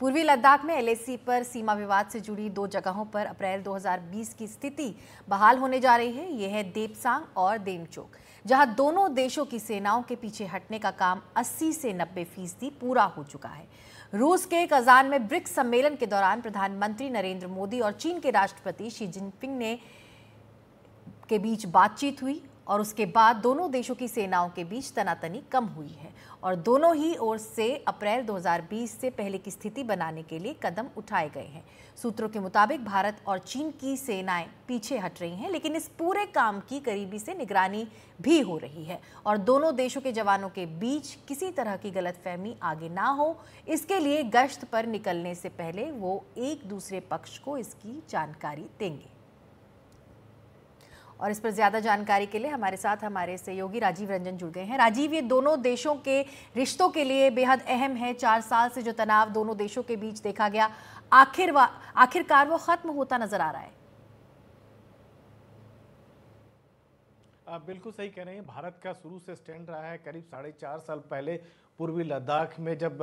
पूर्वी लद्दाख में एलएसी पर सीमा विवाद से जुड़ी दो जगहों पर अप्रैल 2020 की स्थिति बहाल होने जा रही है यह है देपसांग और देमचोक जहां दोनों देशों की सेनाओं के पीछे हटने का काम 80 से 90 फीसदी पूरा हो चुका है रूस के कजान में ब्रिक्स सम्मेलन के दौरान प्रधानमंत्री नरेंद्र मोदी और चीन के राष्ट्रपति शी जिनपिंग ने के बीच बातचीत हुई और उसके बाद दोनों देशों की सेनाओं के बीच तनातनी कम हुई है और दोनों ही ओर से अप्रैल 2020 से पहले की स्थिति बनाने के लिए कदम उठाए गए हैं सूत्रों के मुताबिक भारत और चीन की सेनाएं पीछे हट रही हैं लेकिन इस पूरे काम की करीबी से निगरानी भी हो रही है और दोनों देशों के जवानों के बीच किसी तरह की गलतफहमी आगे ना हो इसके लिए गश्त पर निकलने से पहले वो एक दूसरे पक्ष को इसकी जानकारी देंगे और इस पर ज़्यादा जानकारी के लिए हमारे साथ हमारे सहयोगी राजीव रंजन जुड़ गए हैं राजीव ये दोनों देशों के रिश्तों के लिए बेहद अहम है चार साल से जो तनाव दोनों देशों के बीच देखा गया आखिर आखिरकार वो ख़त्म होता नज़र आ रहा है आप बिल्कुल सही कह रहे हैं भारत का शुरू से स्टैंड रहा है करीब साढ़े चार साल पहले पूर्वी लद्दाख में जब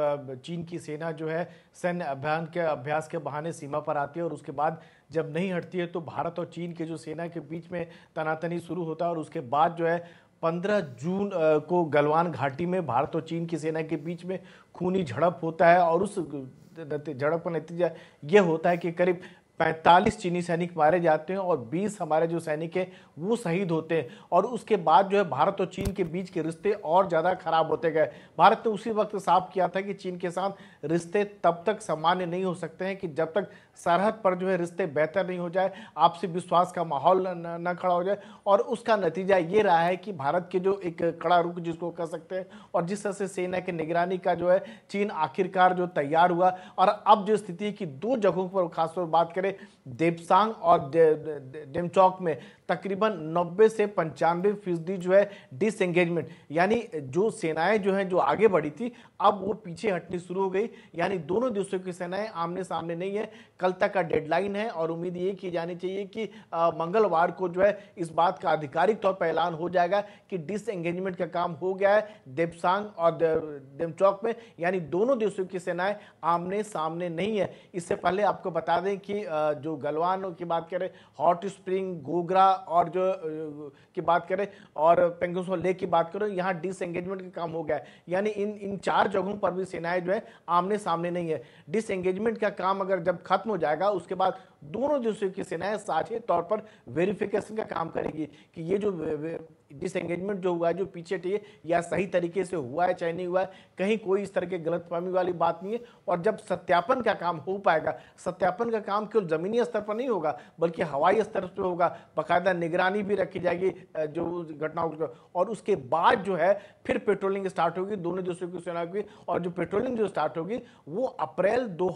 चीन की सेना जो है सैन्य अभियान के अभ्यास के बहाने सीमा पर आती है और उसके बाद जब नहीं हटती है तो भारत और चीन के जो सेना के बीच में तनातनी शुरू होता है और उसके बाद जो है 15 जून को गलवान घाटी में भारत और चीन की सेना के बीच में खूनी झड़प होता है और उस झड़प का नतीजा ये होता है कि करीब 45 चीनी सैनिक मारे जाते हैं और 20 हमारे जो सैनिक हैं वो शहीद होते हैं और उसके बाद जो है भारत और चीन के बीच के रिश्ते और ज़्यादा खराब होते गए भारत ने उसी वक्त साफ किया था कि चीन के साथ रिश्ते तब तक सामान्य नहीं हो सकते हैं कि जब तक सरहद पर जो है रिश्ते बेहतर नहीं हो जाए आपसी विश्वास का माहौल न खड़ा हो जाए और उसका नतीजा ये रहा है कि भारत के जो एक कड़ा रुख जिसको कह सकते हैं और जिस तरह से सेना की निगरानी का जो है चीन आखिरकार जो तैयार हुआ और अब जो स्थिति की दो जगहों पर खासतौर बात करें में देवसांग और डिमचौक दे, दे, में तकरीबन 90 से पंचानवे फीसदी जो है डिसंगेजमेंट यानी जो सेनाएं जो हैं जो आगे बढ़ी थी अब वो पीछे हटनी शुरू हो गई यानी दोनों देशों की सेनाएं आमने सामने नहीं है कल तक का डेडलाइन है और उम्मीद ये की जानी चाहिए कि मंगलवार को जो है इस बात का आधिकारिक तौर पर ऐलान हो जाएगा कि डिसंगेजमेंट का काम हो गया है देवसांग और देमचौक में यानी दोनों देशों की सेनाएं आमने सामने नहीं है इससे पहले आपको बता दें कि जो गलवान की बात करें हॉट स्प्रिंग गोगरा और जो की बात करें और पेंगुसो लेक की बात करें यहाँ डिसएंगेजमेंट का काम हो गया है यानी इन इन चार जगहों पर भी सेनाएं जो है आमने सामने नहीं है डिसएंगेजमेंट का काम अगर जब खत्म हो जाएगा उसके बाद दोनों देशों की सेनाएं साझे तौर पर वेरिफिकेशन का काम करेगी कि ये जो डिसंगेजमेंट जो हुआ है जो पीछे टी या सही तरीके से हुआ है चाहे नहीं हुआ है कहीं कोई इस तरह के गलतफहमी वाली बात नहीं है और जब सत्यापन का काम हो पाएगा सत्यापन का काम केवल जमीनी स्तर पर नहीं होगा बल्कि हवाई स्तर पर होगा बाकायदा निगरानी भी रखी जाएगी जो घटनाओं और उसके बाद जो है फिर पेट्रोलिंग स्टार्ट होगी दोनों देशों की सेना की और जो पेट्रोलिंग जो स्टार्ट होगी वो अप्रैल दो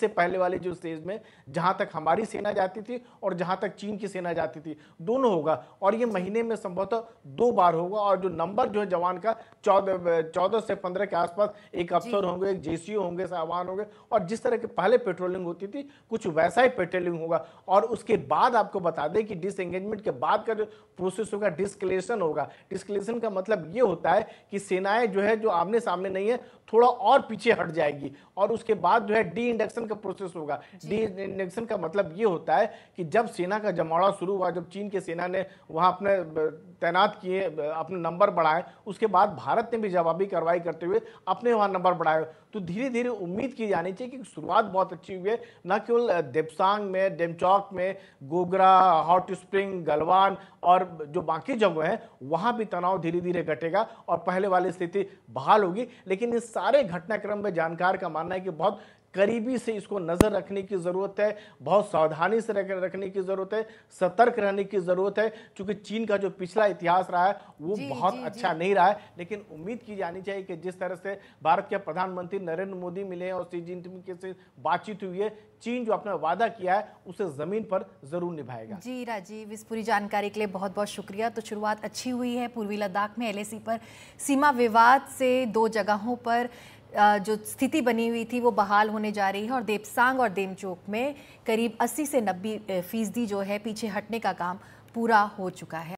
से पहले वाले जो स्टेज में जहां तक हमारी सेना जाती थी और जहां तक चीन की सेना जाती थी दोनों होगा और ये महीने में संभव संभवतः तो दो बार होगा और जो नंबर जो है जवान का चौदह चौदह से पंद्रह के आसपास एक अफसर होंगे एक जेसीओ होंगे सहवान होंगे और जिस तरह के पहले पेट्रोलिंग होती थी कुछ वैसा ही पेट्रोलिंग होगा और उसके बाद आपको बता दें कि डिसंगेजमेंट के बाद का जो प्रोसेस होगा डिस्कलेशन होगा डिस्कलेशन का मतलब ये होता है कि सेनाएं जो है जो आमने सामने नहीं है थोड़ा और पीछे हट जाएगी और उसके बाद जो है डी इंडक्शन का प्रोसेस होगा डी इंडक्शन का मतलब ये होता है कि जब सेना का जमावड़ा शुरू हुआ जब चीन के सेना ने वहाँ अपने तैनात किए अपने नंबर बढ़ाए उसके बाद भारत ने भी जवाबी कार्रवाई करते हुए अपने वहाँ नंबर बढ़ाए तो धीरे धीरे उम्मीद की जानी चाहिए कि शुरुआत बहुत अच्छी हुई है न केवल देवसांग में डेमचौक में गोगरा हॉट स्प्रिंग गलवान और जो बाकी जगह हैं वहाँ भी तनाव धीरे धीरे घटेगा और पहले वाली स्थिति बहाल होगी लेकिन इस सारे घटनाक्रम में जानकार का मानना है कि बहुत करीबी से इसको नज़र रखने की ज़रूरत है बहुत सावधानी से रखने की ज़रूरत है सतर्क रहने की ज़रूरत है क्योंकि चीन का जो पिछला इतिहास रहा है वो जी, बहुत जी, अच्छा जी। नहीं रहा है लेकिन उम्मीद की जानी चाहिए कि जिस तरह से भारत के प्रधानमंत्री नरेंद्र मोदी मिले और सी जिनपिंग के से बातचीत हुई है चीन जो अपना वादा किया है उसे ज़मीन पर ज़रूर निभाएगा जी राजीव इस पूरी जानकारी के लिए बहुत बहुत शुक्रिया तो शुरुआत अच्छी हुई है पूर्वी लद्दाख में एलएसी पर सीमा विवाद से दो जगहों पर जो स्थिति बनी हुई थी वो बहाल होने जा रही है और देपसांग और देमचोक में करीब 80 से 90 फीसदी जो है पीछे हटने का काम पूरा हो चुका है